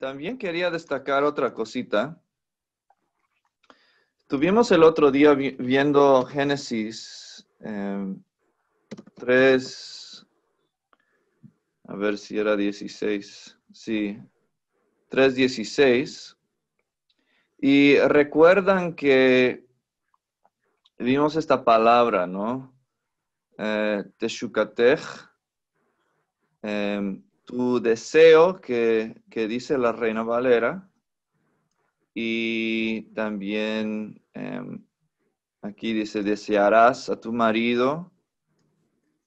También quería destacar otra cosita. Estuvimos el otro día viendo Génesis 3, em, a ver si era 16, sí, 3.16. Y recuerdan que vimos esta palabra, ¿no? Eh, tu deseo que, dice la Reina Valera y también em, aquí dice desearás a tu marido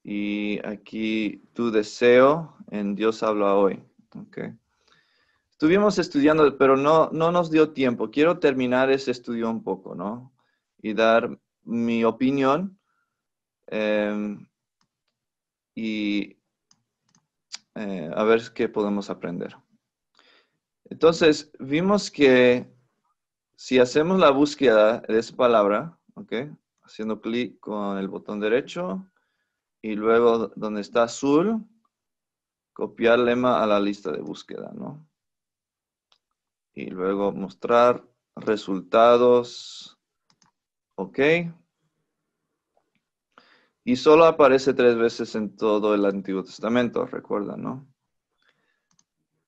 y aquí tu deseo en Dios habla hoy. Estuvimos estudiando, pero no, no nos dio tiempo. Quiero terminar ese estudio un poco, ¿no? Y dar mi opinión. Em, y eh, a ver qué podemos aprender. Entonces, vimos que si hacemos la búsqueda de esa palabra, ¿ok? Haciendo clic con el botón derecho y luego donde está azul, copiar lema a la lista de búsqueda, ¿no? Y luego mostrar resultados, ¿ok? Y solo aparece tres veces en todo el Antiguo Testamento, recuerda, ¿no?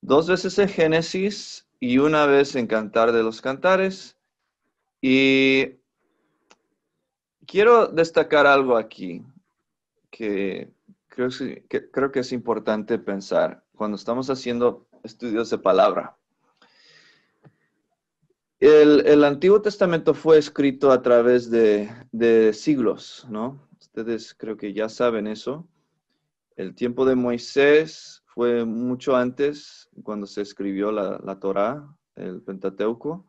Dos veces en Génesis y una vez en Cantar de los Cantares. Y quiero destacar algo aquí que creo que, es importante pensar cuando estamos haciendo estudios de palabra. El, Antiguo Testamento fue escrito a través de, de siglos, ¿no? Ustedes creo que ya saben eso. El tiempo de Moisés fue mucho antes, cuando se escribió la, la Torá, el Pentateuco.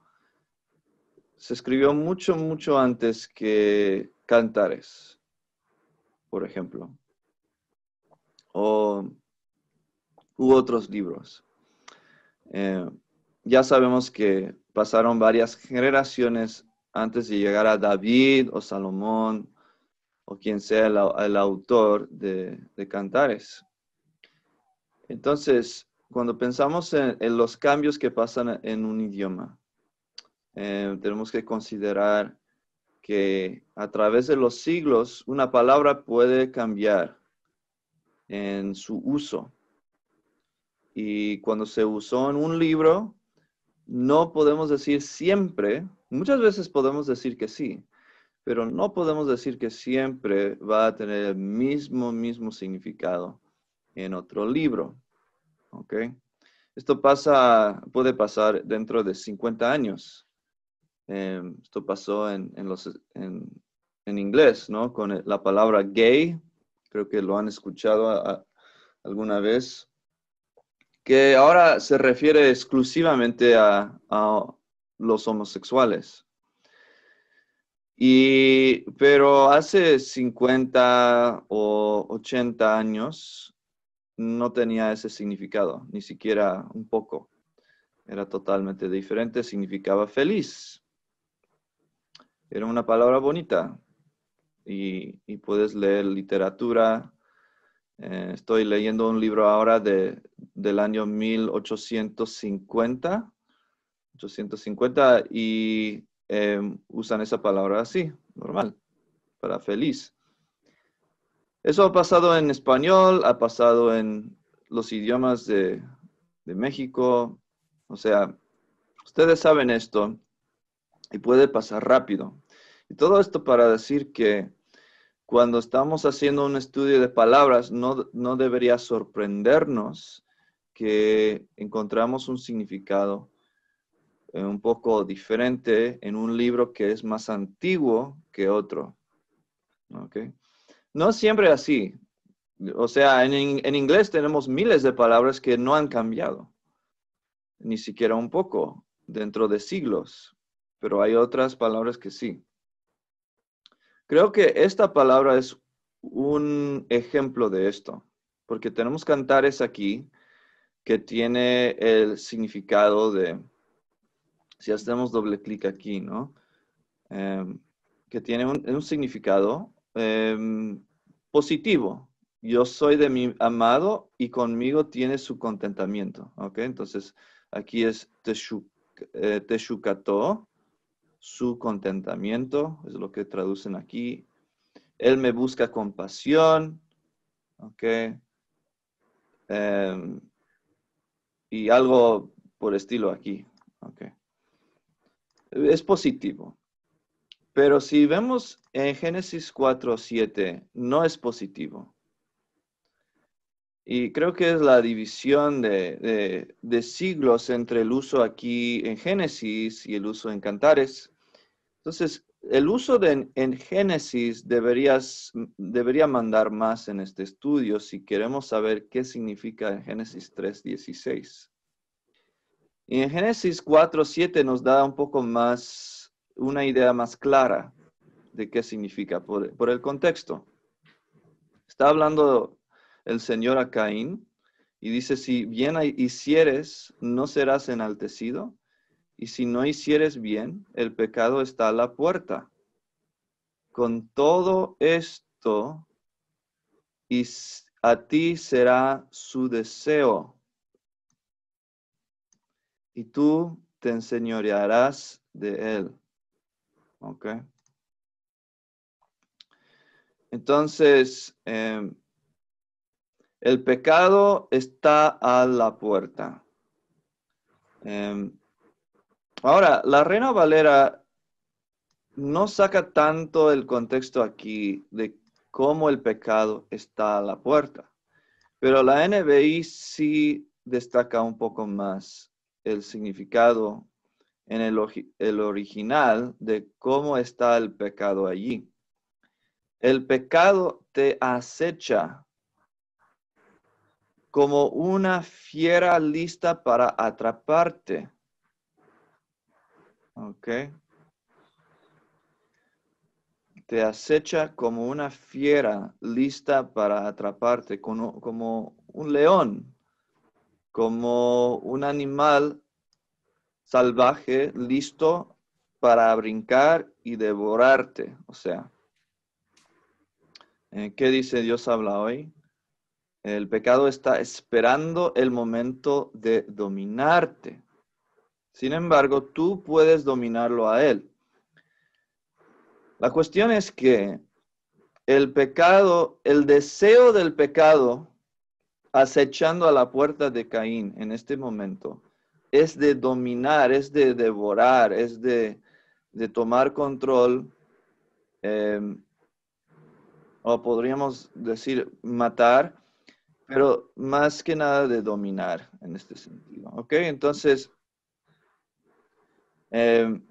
Se escribió mucho, mucho antes que Cantares, por ejemplo. O u otros libros. Eh, ya sabemos que pasaron varias generaciones antes de llegar a David o Salomón o quien sea el, autor de, cantares. Entonces, cuando pensamos en, los cambios que pasan en un idioma, eh, tenemos que considerar que a través de los siglos una palabra puede cambiar en su uso. Y cuando se usó en un libro, no podemos decir siempre, muchas veces podemos decir que sí, pero no podemos decir que siempre va a tener el mismo, mismo significado en otro libro. ¿Ok? Esto pasa, puede pasar dentro de 50 años. Em, esto pasó en, en los, en, en, inglés, ¿no? Con la palabra gay, creo que lo han escuchado alguna vez, que ahora se refiere exclusivamente a, a los homosexuales. Y, pero hace 50 o 80 años no tenía ese significado, ni siquiera un poco. Era totalmente diferente, significaba feliz. Era una palabra bonita. Y, puedes leer literatura. Eh, estoy leyendo un libro ahora de, del año 1850. 850 y Em, usan esa palabra así, normal, para feliz. Eso ha pasado en español, ha pasado en los idiomas de, de México. O sea, ustedes saben esto y puede pasar rápido. Y todo esto para decir que cuando estamos haciendo un estudio de palabras, no, no debería sorprendernos que encontramos un significado eh, un poco diferente en un libro que es más antiguo que otro. No siempre así. O sea, en, en, inglés tenemos miles de palabras que no han cambiado, ni siquiera un poco, dentro de siglos, pero hay otras palabras que sí. Creo que esta palabra es un ejemplo de esto, porque tenemos cantares aquí que tiene el significado de si hacemos doble clic aquí, ¿no? Em, que tiene un, significado em, positivo. Yo soy de mi amado y conmigo tiene su contentamiento. ¿Ok? Entonces, aquí es eh, teshukato, su contentamiento, es lo que traducen aquí. Él me busca compasión. ¿Ok? Em, y algo por estilo aquí. Okay es positivo. Pero si vemos en Génesis 4.7, 7, no es positivo. Y creo que es la división de, siglos entre el uso aquí en Génesis y el uso en Cantares. Entonces, el uso de, en Génesis deberías, debería mandar más en este estudio si queremos saber qué significa en Génesis 3.16. Y en Génesis 4, 7 nos da un poco más, una idea más clara de qué significa por, el contexto. Está hablando el Señor a Caín y dice, si bien hicieres, no serás enaltecido, y si no hicieres bien, el pecado está a la puerta. Con todo esto, a ti será su deseo y tú te enseñorearás de él. ¿Ok? Entonces, em, el pecado está a la puerta. Em, ahora, la Reina Valera no saca tanto el contexto aquí de cómo el pecado está a la puerta, pero la NBI sí destaca un poco más el significado en el, el, original de cómo está el pecado allí. El pecado te acecha como una fiera lista para atraparte. ¿Ok? Te acecha como una fiera lista para atraparte, como, como un león como un animal salvaje listo para brincar y devorarte. O sea, eh, ¿qué dice Dios habla hoy? El pecado está esperando el momento de dominarte. Sin embargo, tú puedes dominarlo a él. La cuestión es que el pecado, el deseo del pecado acechando a la puerta de Caín en este momento es de dominar, es de devorar, es de, de tomar control, em, o podríamos decir matar, pero más que nada de dominar en este sentido. ¿Ok? Entonces, em,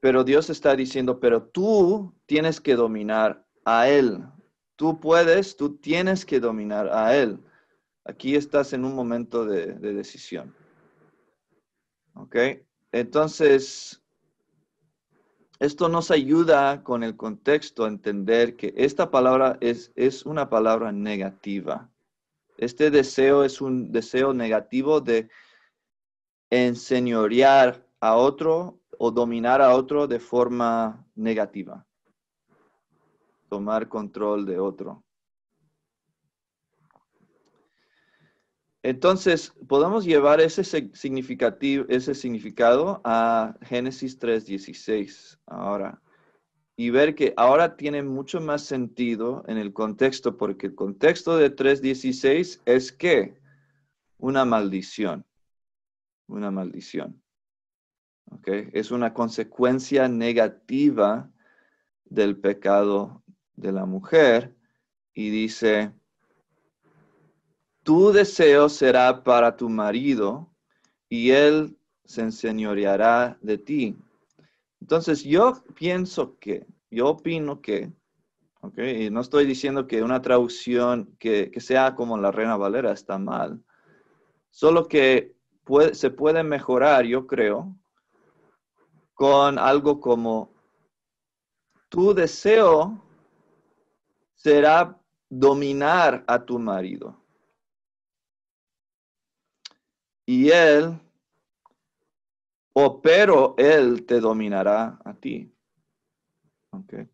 pero Dios está diciendo, pero tú tienes que dominar a Él, Tú puedes, tú tienes que dominar a Él. Aquí estás en un momento de, decisión. ¿Ok? Entonces, esto nos ayuda con el contexto a entender que esta palabra es una palabra negativa. Este deseo es un deseo negativo de enseñorear a otro o dominar a otro de forma negativa tomar control de otro. Entonces, podemos llevar ese, significativo, ese significado a Génesis 3.16 ahora y ver que ahora tiene mucho más sentido en el contexto, porque el contexto de 3.16 es que una maldición, una maldición. Es una consecuencia negativa del pecado de la mujer y dice, tu deseo será para tu marido y él se enseñoreará de ti. Entonces yo pienso que, yo opino que, okay, no estoy diciendo que una traducción que, que, sea como la Reina Valera está mal, solo que puede, se puede mejorar, yo creo, con algo como tu deseo será dominar a tu marido. Y él, o pero él te dominará a ti. Okay.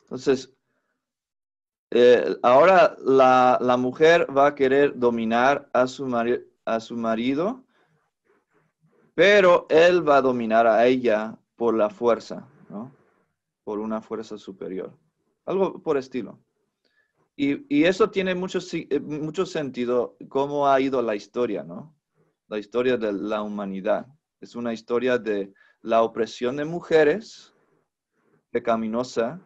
Entonces, eh, ahora la, mujer va a querer dominar a su, a su marido, pero él va a dominar a ella por la fuerza, ¿no? Por una fuerza superior algo por estilo. Y, eso tiene mucho, eh, mucho sentido cómo ha ido la historia, ¿no? La historia de la humanidad. Es una historia de la opresión de mujeres pecaminosa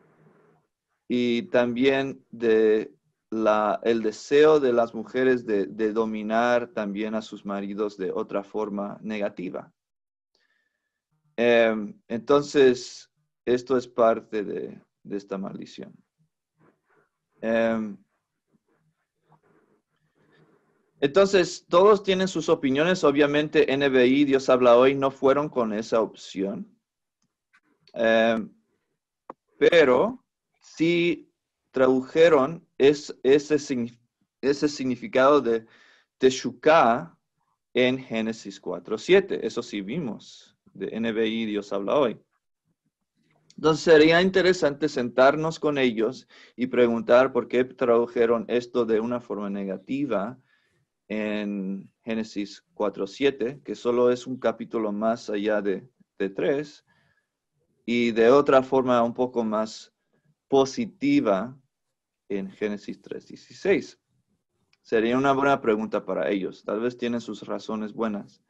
y también de la, el deseo de las mujeres de, dominar también a sus maridos de otra forma negativa. Em, entonces, esto es parte de, de esta maldición. Em, entonces, todos tienen sus opiniones. Obviamente, NBI, Dios habla hoy, no fueron con esa opción. Em, pero sí tradujeron ese, ese, significado de Teshuká en Génesis 4.7. Eso sí vimos. De NBI, Dios habla hoy. Entonces sería interesante sentarnos con ellos y preguntar por qué tradujeron esto de una forma negativa en Génesis 4.7, que solo es un capítulo más allá de, de 3, y de otra forma un poco más positiva en Génesis 3.16. Sería una buena pregunta para ellos. Tal vez tienen sus razones buenas.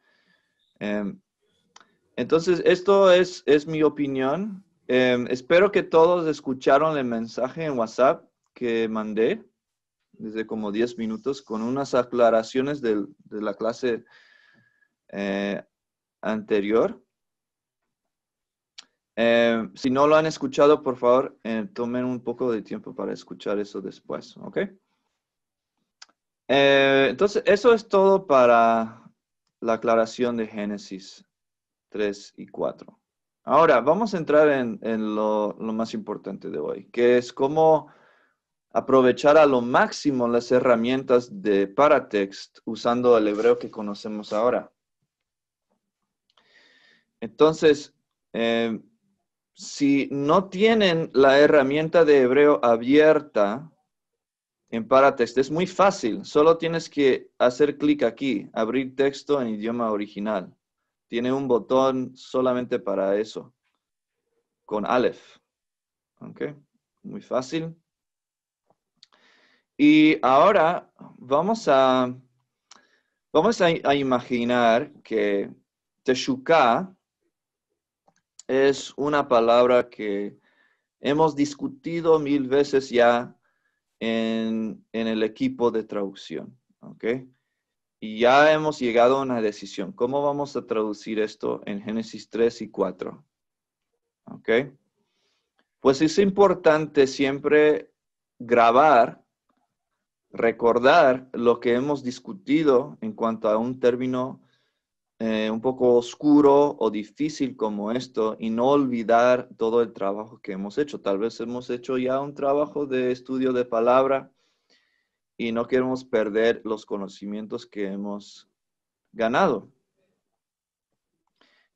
Em, entonces, esto es, es mi opinión Em, espero que todos escucharon el mensaje en WhatsApp que mandé desde como 10 minutos con unas aclaraciones de la clase eh, anterior. Em, si no lo han escuchado, por favor, eh, tomen un poco de tiempo para escuchar eso después, ¿ok? Eh, entonces, eso es todo para la aclaración de Génesis 3 y 4. Ahora, vamos a entrar en, lo, más importante de hoy, que es cómo aprovechar a lo máximo las herramientas de Paratext usando el hebreo que conocemos ahora. Entonces, eh, si no tienen la herramienta de hebreo abierta en Paratext, es muy fácil. Solo tienes que hacer clic aquí, abrir texto en idioma original tiene un botón solamente para eso, con Aleph. ¿Ok? Muy fácil. Y ahora vamos a, vamos a, imaginar que Teshuka es una palabra que hemos discutido mil veces ya en, en el equipo de traducción. ¿okay? Y ya hemos llegado a una decisión. ¿Cómo vamos a traducir esto en Génesis 3 y 4? ¿Ok? Pues es importante siempre grabar, recordar lo que hemos discutido en cuanto a un término eh, un poco oscuro o difícil como esto y no olvidar todo el trabajo que hemos hecho. Tal vez hemos hecho ya un trabajo de estudio de palabra y no queremos perder los conocimientos que hemos ganado.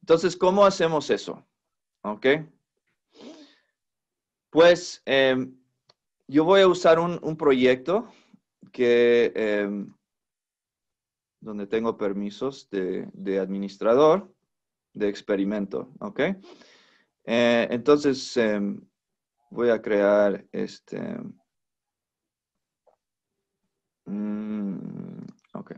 Entonces, ¿cómo hacemos eso? ¿Ok? Pues em, yo voy a usar un, proyecto que, em, donde tengo permisos de, administrador de experimento, ¿ok? Eh, entonces, em, voy a crear este, Mm, ok.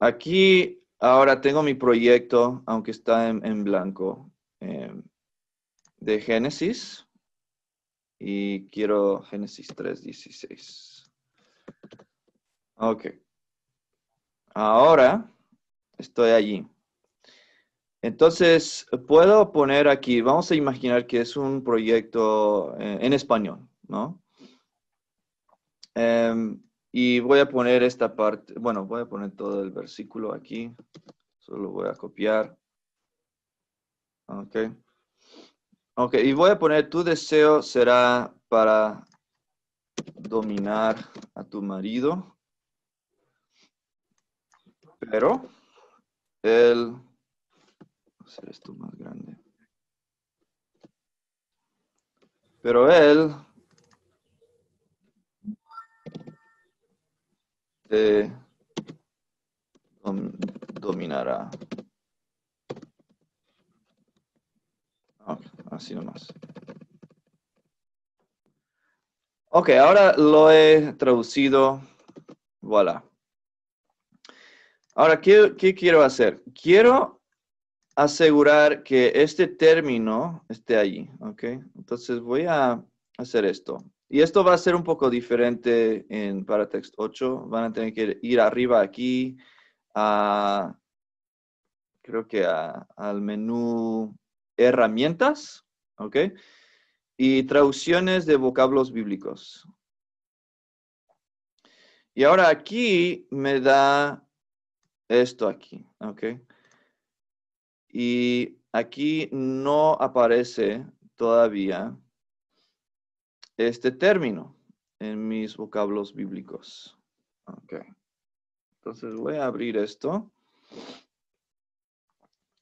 Aquí ahora tengo mi proyecto, aunque está en, blanco, em, de Génesis. Y quiero Génesis 3.16. Ok. Ahora estoy allí. Entonces, puedo poner aquí, vamos a imaginar que es un proyecto eh, en español, ¿no? Em, y voy a poner esta parte, bueno, voy a poner todo el versículo aquí. Solo voy a copiar. Ok. Ok, y voy a poner, tu deseo será para dominar a tu marido, pero él, hacer esto más grande, pero él Este, dominará. Ah, así nomás. Ok, ahora lo he traducido. Voilà. Ahora, ¿qué, ¿qué, quiero hacer? Quiero asegurar que este término esté allí, ¿ok? Entonces voy a hacer esto. Y esto va a ser un poco diferente en Paratext 8. Van a tener que ir arriba aquí, a, creo que al menú herramientas, ¿ok? Y traducciones de vocablos bíblicos. Y ahora aquí me da esto aquí, ¿ok? Y aquí no aparece todavía este término en mis vocablos bíblicos. Ok. Entonces voy a abrir esto.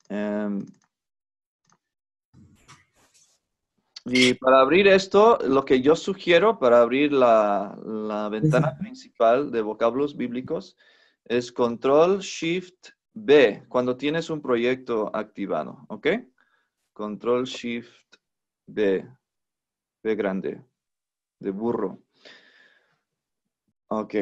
Em, y para abrir esto, lo que yo sugiero para abrir la, la ventana principal de vocablos bíblicos es Control Shift B, cuando tienes un proyecto activado, ¿ok? Control Shift B, B grande de burro. Ok.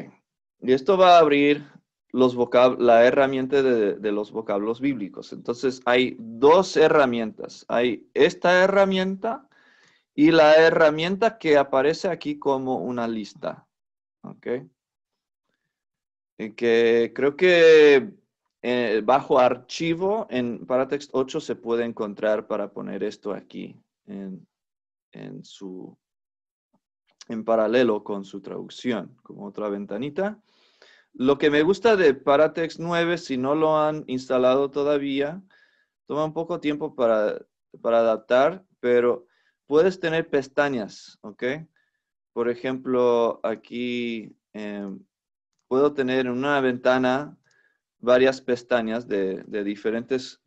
Y esto va a abrir la herramienta de, los vocablos bíblicos. Entonces, hay dos herramientas. Hay esta herramienta y la herramienta que aparece aquí como una lista. Ok. Y que creo que eh, bajo archivo en Paratext 8 se puede encontrar para poner esto aquí en su en paralelo con su traducción, como otra ventanita. Lo que me gusta de Paratext 9, si no lo han instalado todavía, toma un poco tiempo para, adaptar, pero puedes tener pestañas, ¿ok? Por ejemplo, aquí em, puedo tener en una ventana varias pestañas de diferentes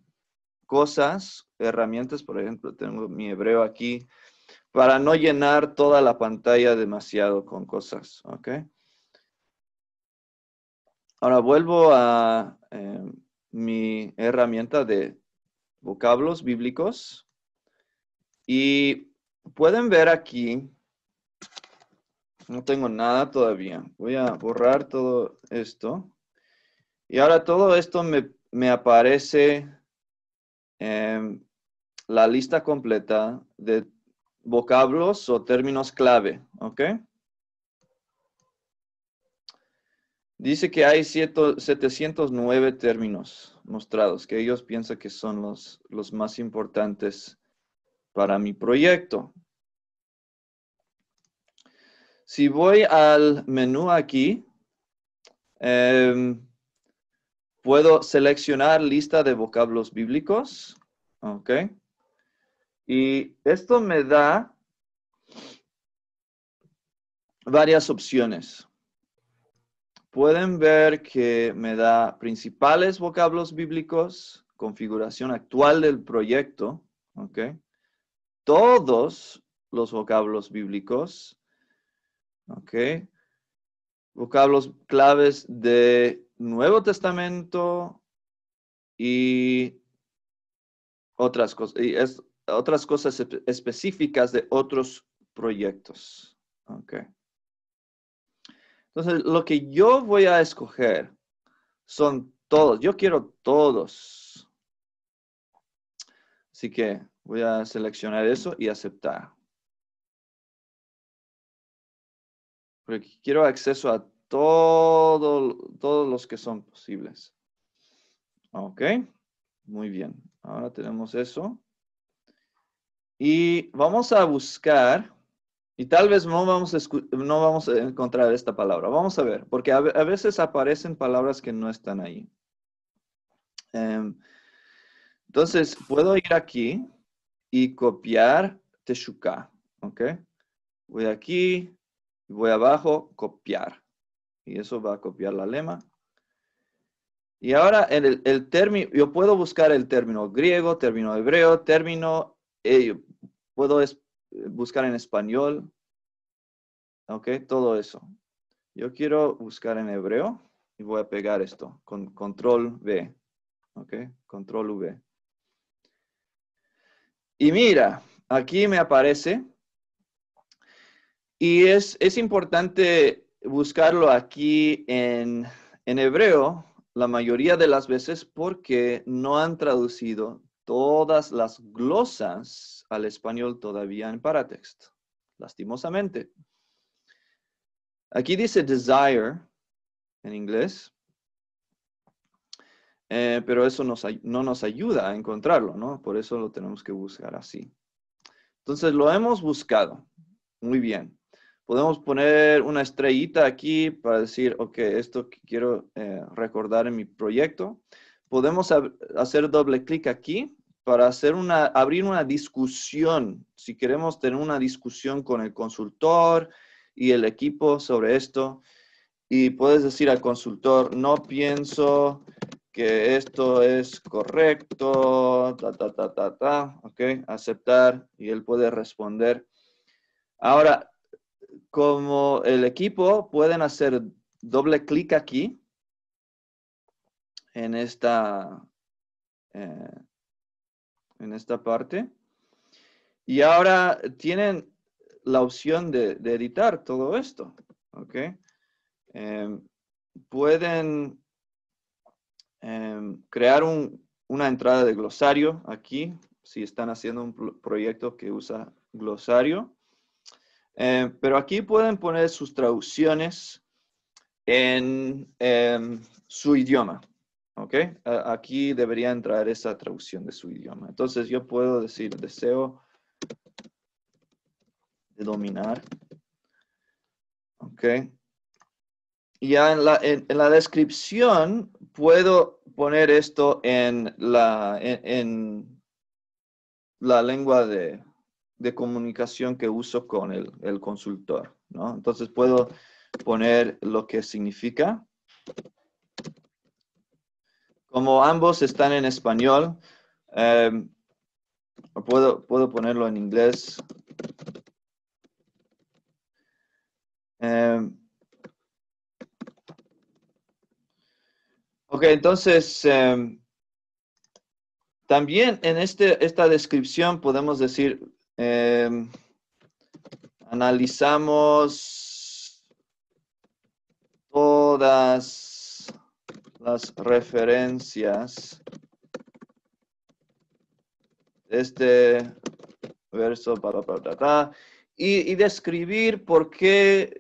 cosas, herramientas. Por ejemplo, tengo mi hebreo aquí para no llenar toda la pantalla demasiado con cosas, ¿ok? Ahora vuelvo a eh, mi herramienta de vocablos bíblicos y pueden ver aquí, no tengo nada todavía, voy a borrar todo esto y ahora todo esto me, aparece em, la lista completa de vocablos o términos clave, ¿ok? Dice que hay 709 términos mostrados, que ellos piensan que son los, los más importantes para mi proyecto. Si voy al menú aquí, em, puedo seleccionar lista de vocablos bíblicos. ¿ok? Y esto me da varias opciones. Pueden ver que me da principales vocablos bíblicos, configuración actual del proyecto, ¿ok? Todos los vocablos bíblicos, ¿ok? Vocablos claves de Nuevo Testamento y otras cosas. Y otras cosas específicas de otros proyectos. Okay. Entonces, lo que yo voy a escoger son todos. Yo quiero todos. Así que voy a seleccionar eso y aceptar. Porque quiero acceso a todos los que son posibles. Ok, muy bien. Ahora tenemos eso. Y vamos a buscar, y tal vez no vamos a, no vamos a encontrar esta palabra. Vamos a ver, porque a, veces aparecen palabras que no están ahí. Em, entonces, puedo ir aquí y copiar Teshuka, Voy aquí, voy abajo, copiar. Y eso va a copiar la lema. Y ahora el, el término, yo puedo buscar el término griego, término hebreo, término Puedo eh, buscar en español. Ok, todo eso. Yo quiero buscar en hebreo y voy a pegar esto con control V. Ok, control V. Y mira, aquí me aparece. Y es, es importante buscarlo aquí en, en hebreo la mayoría de las veces porque no han traducido todas las glosas al español todavía en paratext, lastimosamente. Aquí dice desire en inglés, eh, pero eso no nos ayuda a encontrarlo, ¿no? Por eso lo tenemos que buscar así. Entonces lo hemos buscado. Muy bien. Podemos poner una estrellita aquí para decir, ok, esto quiero eh, recordar en mi proyecto. Podemos hacer doble clic aquí para hacer una, abrir una discusión, si queremos tener una discusión con el consultor y el equipo sobre esto, y puedes decir al consultor, no pienso que esto es correcto, ta, ta, ta, ta, ta, ok, aceptar, y él puede responder. Ahora, como el equipo, pueden hacer doble clic aquí, en esta... Eh, en esta parte. Y ahora tienen la opción de, editar todo esto. Em, pueden em, crear una entrada de glosario aquí, si están haciendo un proyecto que usa glosario. Em, pero aquí pueden poner sus traducciones en su idioma. ¿Ok? Aquí debería entrar esa traducción de su idioma. Entonces yo puedo decir, deseo de dominar. ¿Ok? ya en la, en, la, descripción puedo poner esto en la, la lengua de, comunicación que uso con el, consultor. Entonces puedo poner lo que significa como ambos están en español, em, puedo, puedo ponerlo en inglés. Em, ok, entonces, em, también en este, esta descripción podemos decir, analizamos todas las referencias de este verso para y, y describir por qué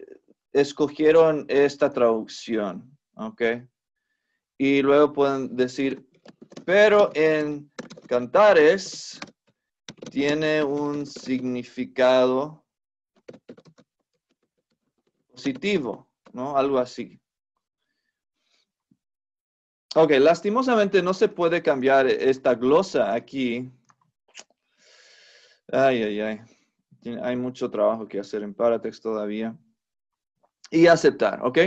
escogieron esta traducción. ¿ok? Y luego pueden decir, pero en Cantares tiene un significado positivo, ¿no? Algo así. Ok, lastimosamente no se puede cambiar esta glosa aquí. Ay, ay, ay. Hay mucho trabajo que hacer en Paratext todavía. Y aceptar, ¿ok?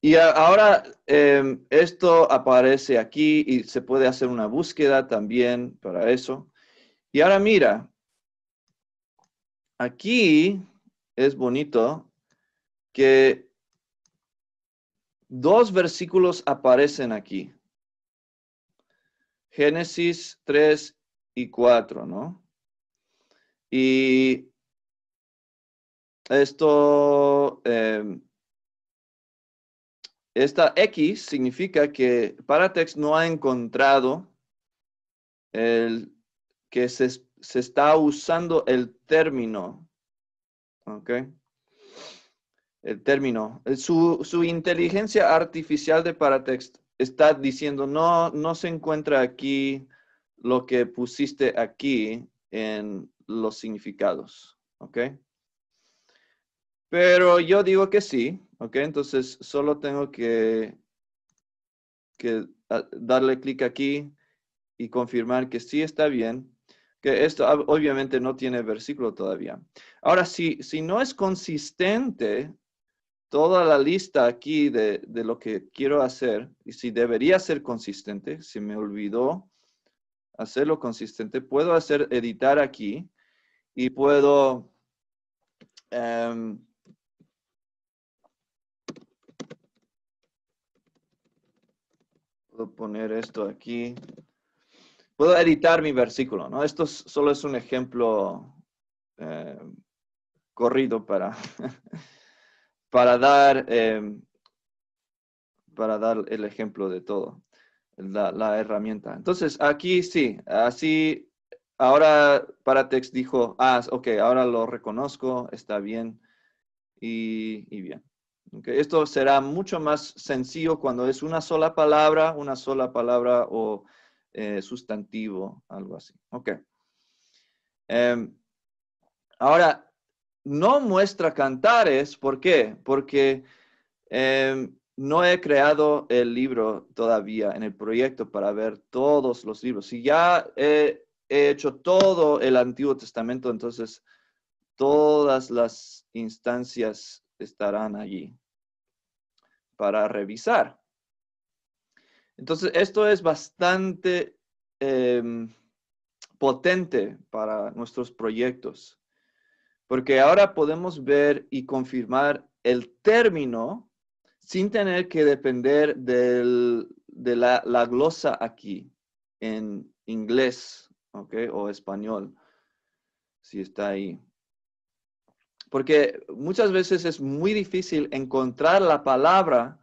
Y ahora em, esto aparece aquí y se puede hacer una búsqueda también para eso. Y ahora mira, aquí es bonito que Dos versículos aparecen aquí. Génesis 3 y 4, ¿no? Y esto, em, esta X significa que Paratex no ha encontrado el que se, se está usando el término, ¿ok? el término. Eh, su, su, inteligencia artificial de paratext está diciendo, no, no se encuentra aquí lo que pusiste aquí en los significados, ¿ok? Pero yo digo que sí, ¿ok? Entonces solo tengo que, darle clic aquí y confirmar que sí está bien que esto obviamente no tiene versículo todavía. Ahora, si no es consistente toda la lista aquí de, lo que quiero hacer y si debería ser consistente, si me olvidó hacerlo consistente, puedo hacer editar aquí y puedo em, puedo poner esto aquí. Puedo editar mi versículo, ¿no? Esto solo es un ejemplo em, corrido para para dar, em, para dar el ejemplo de todo, la, herramienta. Entonces, aquí sí, así, ahora Paratext dijo, ah, ok, ahora lo reconozco, está bien, y, bien. Esto será mucho más sencillo cuando es una sola palabra, una sola palabra o eh, sustantivo, algo así. Ok. Em, ahora, no muestra cantares, ¿por qué? Porque eh, no he creado el libro todavía en el proyecto para ver todos los libros. Si ya he, hecho todo el Antiguo Testamento, entonces todas las instancias estarán allí para revisar. Entonces, esto es bastante em, potente para nuestros proyectos porque ahora podemos ver y confirmar el término sin tener que depender de la, glosa aquí en inglés okay, o español, si está ahí. Porque muchas veces es muy difícil encontrar la palabra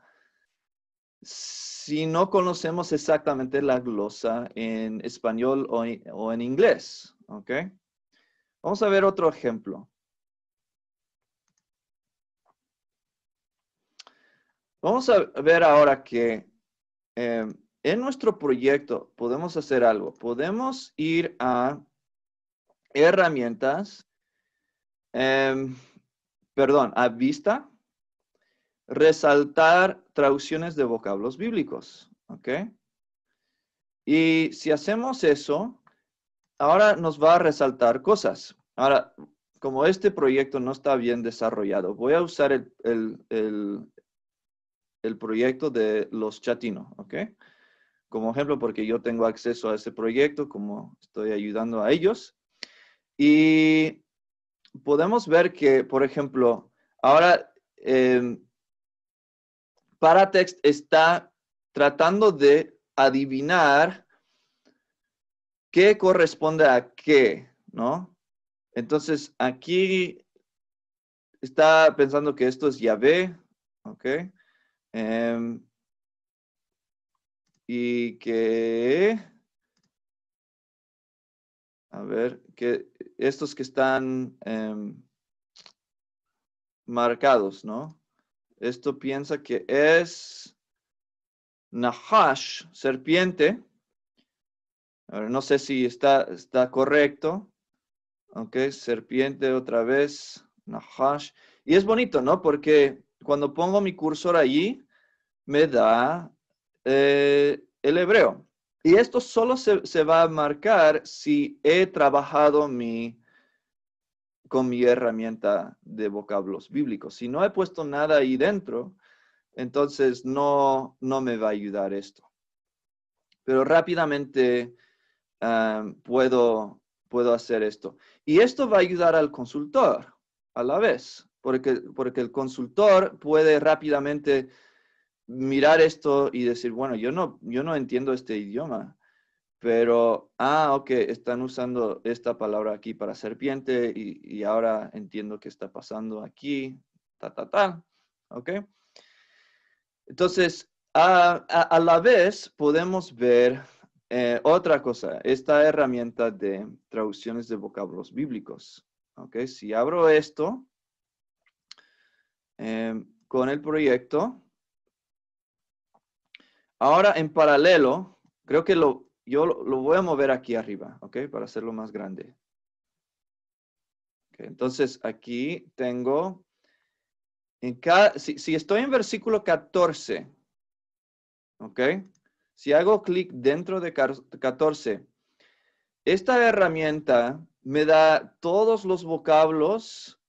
si no conocemos exactamente la glosa en español o en, inglés. ¿ok? Vamos a ver otro ejemplo. Vamos a ver ahora que em, en nuestro proyecto podemos hacer algo. Podemos ir a herramientas, em, perdón, a vista, resaltar traducciones de vocablos bíblicos. ¿Ok? Y si hacemos eso, ahora nos va a resaltar cosas. Ahora, como este proyecto no está bien desarrollado, voy a usar el el proyecto de los chatinos, ¿ok? Como ejemplo, porque yo tengo acceso a ese proyecto, como estoy ayudando a ellos. Y podemos ver que, por ejemplo, ahora eh, Paratext está tratando de adivinar qué corresponde a qué, ¿no? Entonces, aquí está pensando que esto es Yahvé, ¿ok? Em, y que, a ver, que estos que están em, marcados, ¿no? Esto piensa que es Nahash, serpiente. no sé si está, está correcto. Ok, serpiente otra vez, Nahash. Y es bonito, ¿no? Porque cuando pongo mi cursor allí, me da eh, el hebreo. Y esto solo se, va a marcar si he trabajado con mi herramienta de vocablos bíblicos. Si no he puesto nada ahí dentro, entonces no, no me va a ayudar esto. Pero rápidamente ah, puedo, puedo hacer esto. Y esto va a ayudar al consultor a la vez, porque, porque el consultor puede rápidamente mirar esto y decir, bueno, yo no, yo no entiendo este idioma, pero, ah, ok, están usando esta palabra aquí para serpiente y, ahora entiendo qué está pasando aquí, ta, ta, ta, ok. Entonces, a, la vez podemos ver eh, otra cosa, esta herramienta de traducciones de vocablos bíblicos. ok, Si abro esto eh, con el proyecto, Ahora en paralelo, creo que lo, yo lo, voy a mover aquí arriba, ¿ok? Para hacerlo más grande. entonces aquí tengo, en si, si estoy en versículo 14, ¿ok? Si hago clic dentro de 14, esta herramienta me da todos los vocablos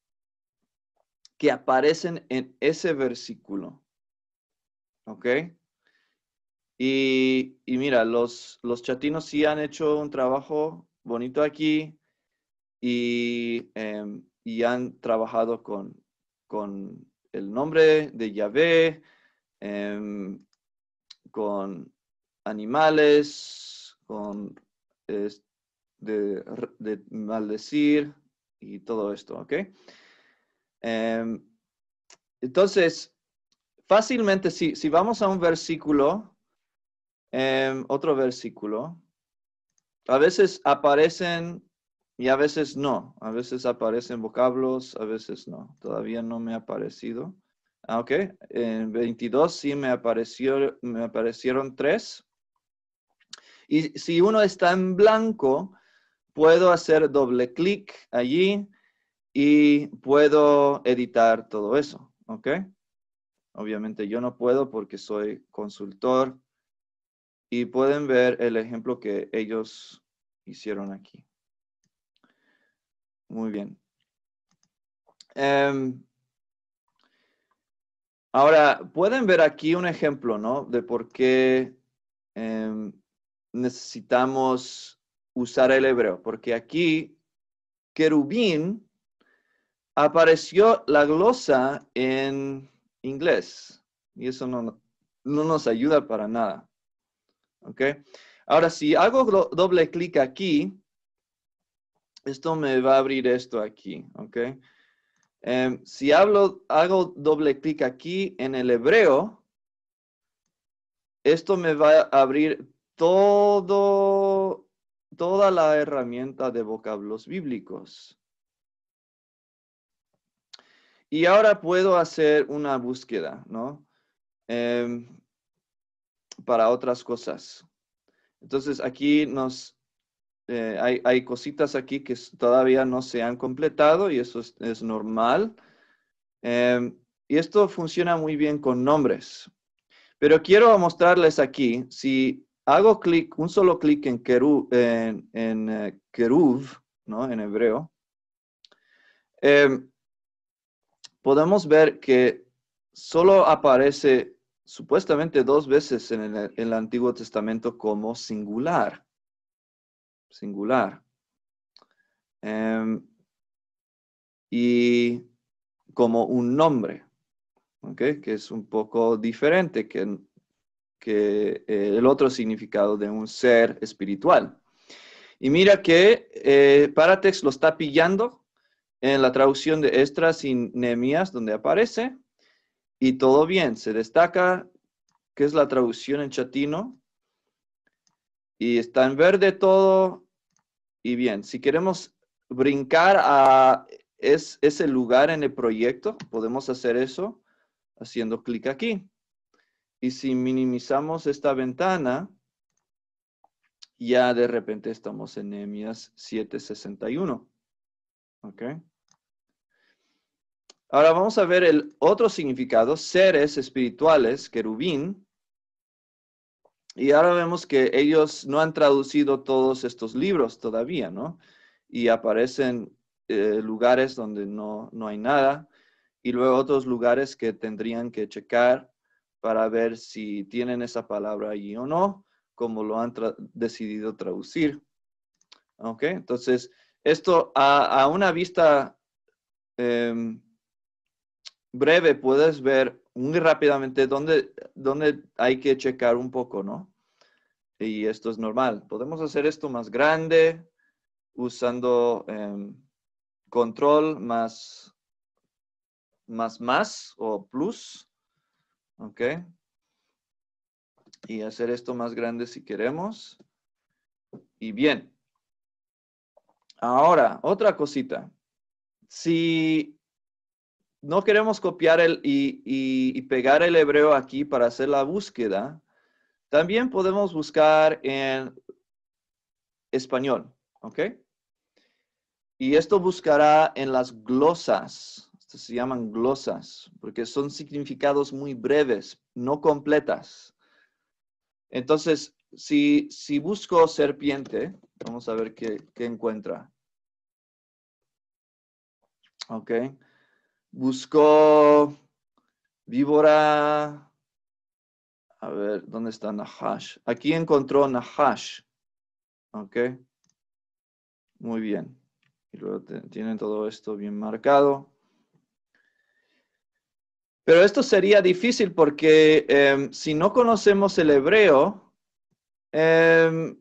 que aparecen en ese versículo. ¿Ok? Y, mira, los, los chatinos sí han hecho un trabajo bonito aquí y, em, y han trabajado con, el nombre de Yahvé, em, con animales, con de, maldecir y todo esto, ¿ok? Em, entonces, fácilmente, si, si vamos a un versículo Em, otro versículo. A veces aparecen y a veces no. A veces aparecen vocablos, a veces no. Todavía no me ha aparecido. Ah, ok. En 22 sí me, apareció, me aparecieron tres. Y si uno está en blanco, puedo hacer doble clic allí y puedo editar todo eso. Ok. Obviamente yo no puedo porque soy consultor y pueden ver el ejemplo que ellos hicieron aquí. Muy bien. Em, ahora, pueden ver aquí un ejemplo, ¿no? De por qué em, necesitamos usar el hebreo. Porque aquí, querubín apareció la glosa en inglés. Y eso no nos ayuda para nada. ¿ok? Ahora, si hago doble clic aquí, esto me va a abrir esto aquí, Okay, em, si hablo, hago doble clic aquí en el hebreo, esto me va a abrir todo, toda la herramienta de vocablos bíblicos. Y ahora puedo hacer una búsqueda, ¿no? Em, para otras cosas. Entonces aquí nos, eh, hay, cositas aquí que todavía no se han completado y eso es, normal. Em, y esto funciona muy bien con nombres. Pero quiero mostrarles aquí, si hago clic, un solo clic en eh, Keruv, en, ¿no? En hebreo. Em, podemos ver que solo aparece supuestamente dos veces en el, Antiguo Testamento como singular. Singular. Em, y como un nombre, que es un poco diferente que, eh, el otro significado de un ser espiritual. Y mira que eh, Paratex lo está pillando en la traducción de Estras y donde aparece, y todo bien. Se destaca que es la traducción en chatino y está en verde todo y bien. Si queremos brincar a ese lugar en el proyecto, podemos hacer eso haciendo clic aquí. Y si minimizamos esta ventana, ya de repente estamos en EMIAS 761. ¿Ok? Ahora vamos a ver el otro significado, seres espirituales, querubín. Y ahora vemos que ellos no han traducido todos estos libros todavía, ¿no? Y aparecen eh, lugares donde no, hay nada y luego otros lugares que tendrían que checar para ver si tienen esa palabra allí o no, como lo han decidido traducir. ¿Ok? Entonces, esto a, una vista em, breve puedes ver muy rápidamente dónde, dónde hay que checar un poco, ¿no? Y esto es normal. Podemos hacer esto más grande usando em, control más, más, más o plus. ¿Ok? Y hacer esto más grande si queremos. Y bien. Ahora, otra cosita. Si no queremos copiar el, y, pegar el hebreo aquí para hacer la búsqueda. También podemos buscar en español, ¿ok? Y esto buscará en las glosas. Estas se llaman glosas porque son significados muy breves, no completas. Entonces, si, busco serpiente, vamos a ver qué encuentra. Ok buscó víbora. A ver, ¿dónde está Nahash? Aquí encontró Nahash. ¿Ok? Muy bien. Y luego tienen todo esto bien marcado. Pero esto sería difícil porque em, si no conocemos el hebreo, em,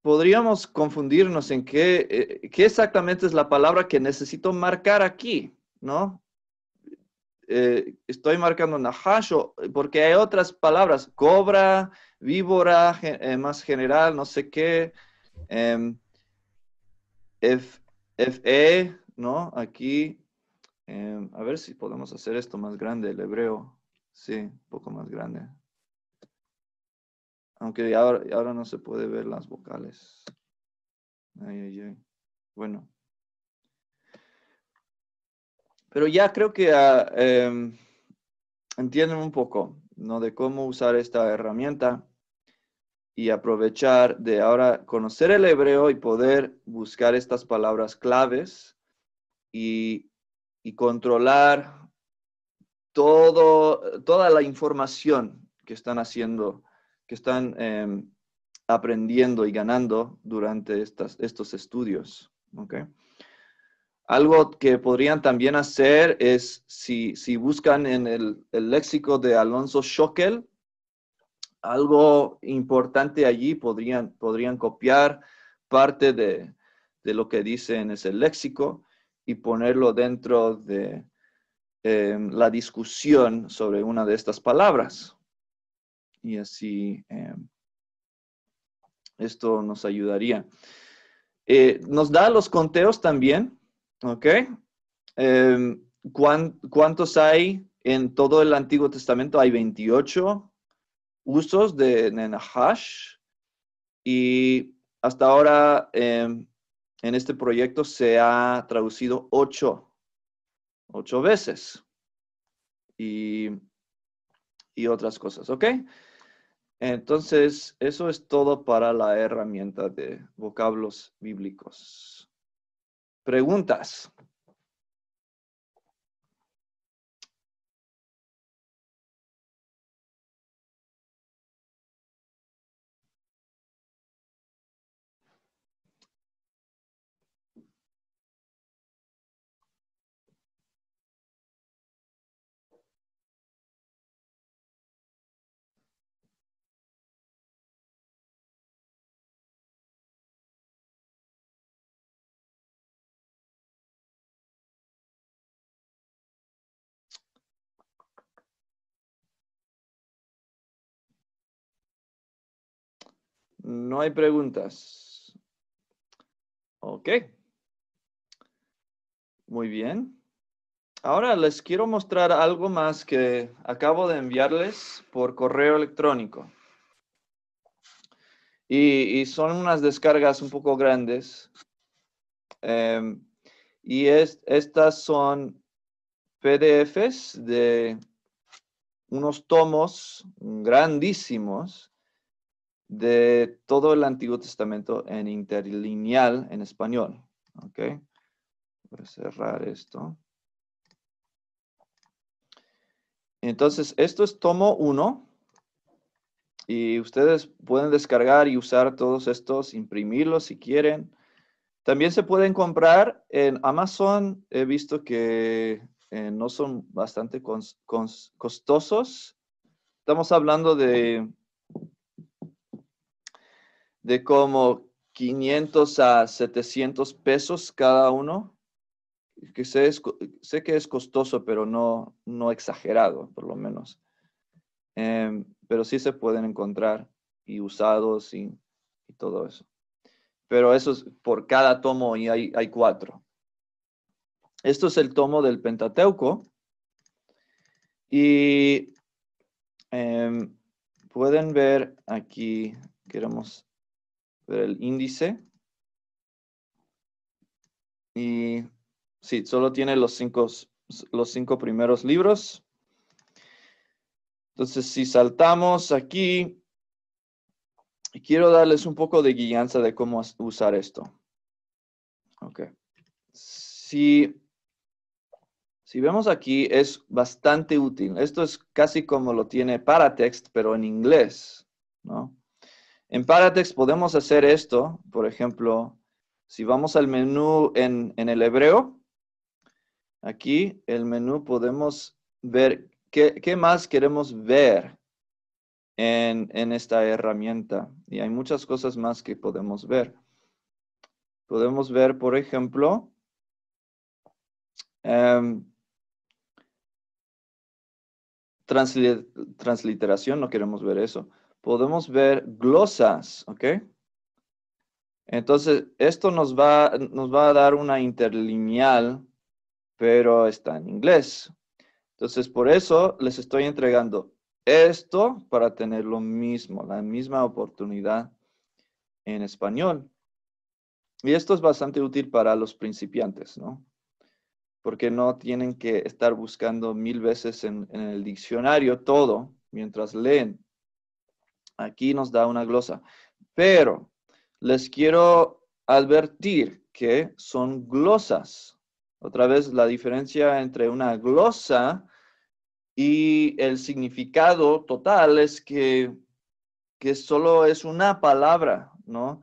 podríamos confundirnos en qué, eh, qué exactamente es la palabra que necesito marcar aquí, ¿no? Eh, estoy marcando Nahasho eh, porque hay otras palabras, cobra, víbora, eh, más general, no sé qué, em, FE, ¿no? Aquí, em, a ver si podemos hacer esto más grande, el hebreo, sí, un poco más grande. Aunque ahora, ahora no se puede ver las vocales. Ay, ay, ay. Bueno. Pero ya creo que ah, em, entienden un poco ¿no? de cómo usar esta herramienta y aprovechar de ahora conocer el hebreo y poder buscar estas palabras claves y, controlar toda la información que están haciendo, que están em, aprendiendo y ganando durante estos estudios. ¿okay? Algo que podrían también hacer es, si, buscan en el, léxico de Alonso Schockel, algo importante allí podrían, podrían copiar parte de, lo que dice en ese léxico y ponerlo dentro de em, la discusión sobre una de estas palabras. Y así em, esto nos ayudaría. Eh, nos da los conteos también ¿Ok? Em, ¿Cuántos hay en todo el Antiguo Testamento? Hay 28 usos de Nenahash y hasta ahora em, en este proyecto se ha traducido 8, veces y otras cosas, ¿ok? Entonces, eso es todo para la herramienta de vocablos bíblicos preguntas No hay preguntas. Ok. Muy bien. Ahora les quiero mostrar algo más que acabo de enviarles por correo electrónico. Y, son unas descargas un poco grandes. Em, y estas son PDFs de unos tomos grandísimos de todo el Antiguo Testamento en interlineal en español. okay. Voy cerrar esto. Entonces, esto es tomo 1. Y ustedes pueden descargar y usar todos estos, imprimirlos si quieren. También se pueden comprar en Amazon. He visto que eh, no son bastante costosos. Estamos hablando de de como 500 a 700 pesos cada uno, que sé, que es costoso, pero no, no exagerado, por lo menos. Em, pero sí se pueden encontrar y usados y, todo eso. Pero eso es por cada tomo y hay, hay cuatro. Esto es el tomo del Pentateuco. Y em, pueden ver aquí, queremos el índice. Y sí, solo tiene los cinco, los cinco primeros libros. Entonces, si saltamos aquí, quiero darles un poco de guianza de cómo usar esto. Ok. Si, si vemos aquí, es bastante útil. Esto es casi como lo tiene Paratext, pero en inglés, ¿no? En Paratext podemos hacer esto, por ejemplo, si vamos al menú en, el hebreo, aquí el menú podemos ver qué, más queremos ver en, esta herramienta. Y hay muchas cosas más que podemos ver. Podemos ver, por ejemplo, em, transliteración, no queremos ver eso podemos ver glosas, ¿ok? Entonces, esto nos va, nos va a dar una interlineal, pero está en inglés. Entonces, por eso les estoy entregando esto para tener lo mismo, la misma oportunidad en español. Y esto es bastante útil para los principiantes, ¿no? Porque no tienen que estar buscando mil veces en el diccionario todo mientras leen. Aquí nos da una glosa. Pero les quiero advertir que son glosas. Otra vez la diferencia entre una glosa y el significado total es que, que solo es una palabra, ¿no?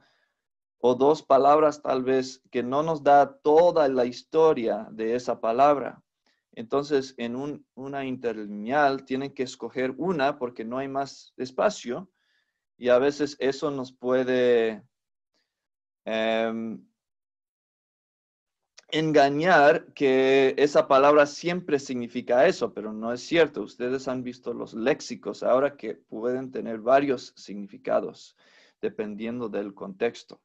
O dos palabras tal vez que no nos da toda la historia de esa palabra. Entonces, en una interlineal tienen que escoger una porque no hay más espacio y a veces eso nos puede em, engañar que esa palabra siempre significa eso, pero no es cierto. Ustedes han visto los léxicos ahora que pueden tener varios significados dependiendo del contexto.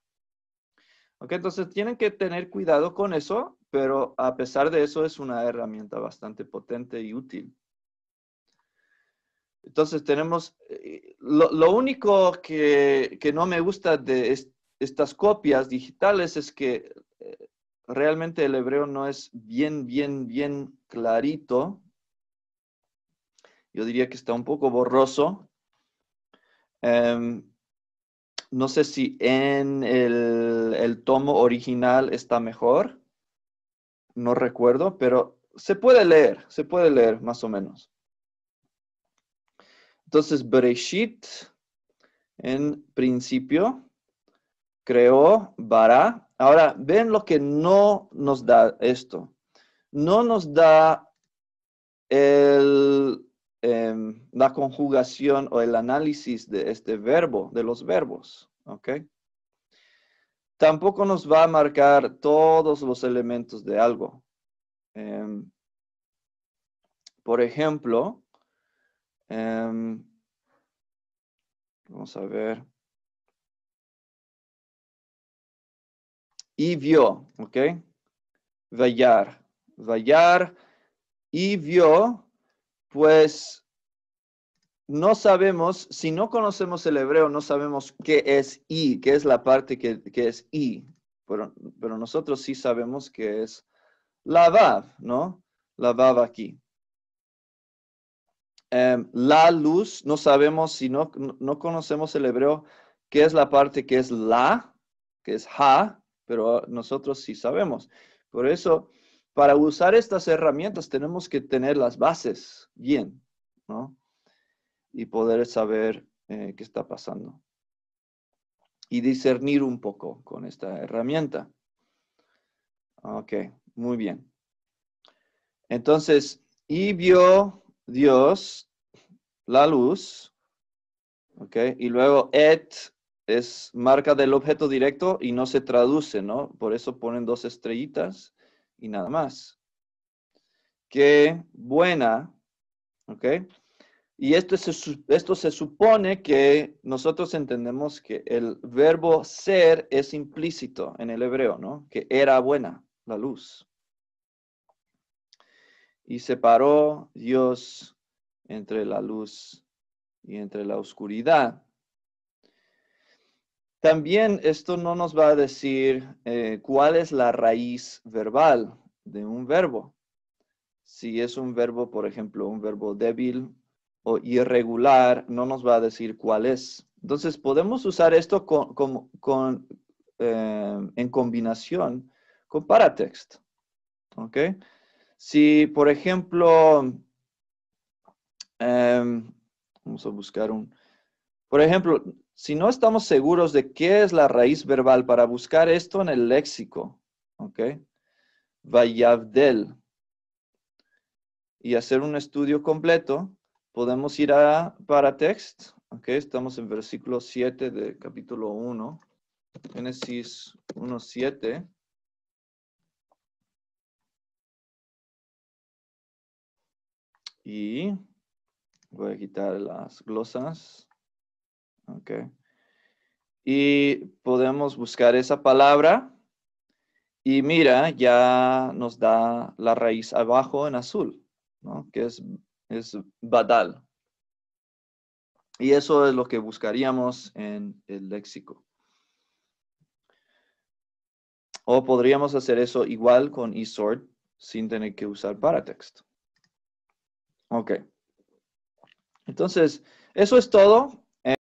entonces tienen que tener cuidado con eso, pero a pesar de eso es una herramienta bastante potente y útil. Entonces tenemos, eh, lo, único que, no me gusta de estas copias digitales es que eh, realmente el hebreo no es bien, bien, bien clarito. Yo diría que está un poco borroso. Em, no sé si en el, tomo original está mejor. No recuerdo, pero se puede leer, se puede leer más o menos. Entonces, Bereshit, en principio, creó, Bará. Ahora, ven lo que no nos da esto. No nos da em, la conjugación o el análisis de este verbo, de los verbos. ¿Ok? Tampoco nos va a marcar todos los elementos de algo. Em, por ejemplo, Em, vamos a ver. Y vio, ¿ok? Vallar. vayar, y vio, pues no sabemos, si no conocemos el hebreo, no sabemos qué es y, qué es la parte que, es y, pero, nosotros sí sabemos que es la ¿no? La aquí. Em, la luz, no sabemos si no, conocemos el hebreo, qué es la parte que es la, que es ha, pero nosotros sí sabemos. Por eso, para usar estas herramientas tenemos que tener las bases bien, ¿no? Y poder saber eh, qué está pasando. Y discernir un poco con esta herramienta. Ok, muy bien. Entonces, y Dios, la luz, ¿ok? Y luego et es marca del objeto directo y no se traduce, ¿no? Por eso ponen dos estrellitas y nada más. Qué buena, ¿ok? Y esto se, esto se supone que nosotros entendemos que el verbo ser es implícito en el hebreo, ¿no? Que era buena la luz y separó Dios entre la luz y entre la oscuridad. También esto no nos va a decir eh, cuál es la raíz verbal de un verbo. Si es un verbo, por ejemplo, un verbo débil o irregular, no nos va a decir cuál es. Entonces podemos usar esto eh, en combinación con paratext. ¿ok?, si, por ejemplo, em, vamos a buscar un, por ejemplo, si no estamos seguros de qué es la raíz verbal para buscar esto en el léxico, ¿ok? Vayavdel. Y hacer un estudio completo, podemos ir a Paratext, ¿ok? Estamos en versículo 7 de capítulo 1, Génesis 1.7. Y voy a quitar las glosas. Ok. Y podemos buscar esa palabra. Y mira, ya nos da la raíz abajo en azul, ¿no? que es, es badal. Y eso es lo que buscaríamos en el léxico. O podríamos hacer eso igual con eSort sin tener que usar paratexto. Ok. Entonces, eso es todo.